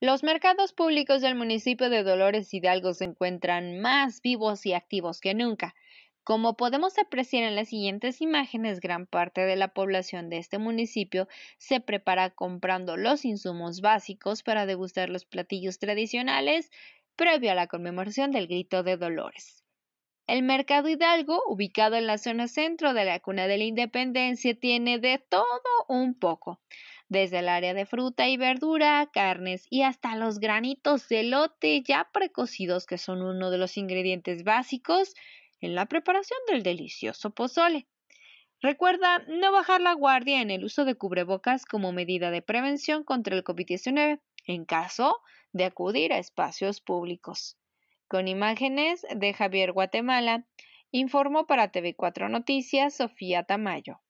Los mercados públicos del municipio de Dolores Hidalgo se encuentran más vivos y activos que nunca. Como podemos apreciar en las siguientes imágenes, gran parte de la población de este municipio se prepara comprando los insumos básicos para degustar los platillos tradicionales previo a la conmemoración del Grito de Dolores. El Mercado Hidalgo, ubicado en la zona centro de la Cuna de la Independencia, tiene de todo un poco desde el área de fruta y verdura, carnes y hasta los granitos de lote ya precocidos que son uno de los ingredientes básicos en la preparación del delicioso pozole. Recuerda no bajar la guardia en el uso de cubrebocas como medida de prevención contra el COVID-19 en caso de acudir a espacios públicos. Con imágenes de Javier Guatemala, informó para TV4 Noticias Sofía Tamayo.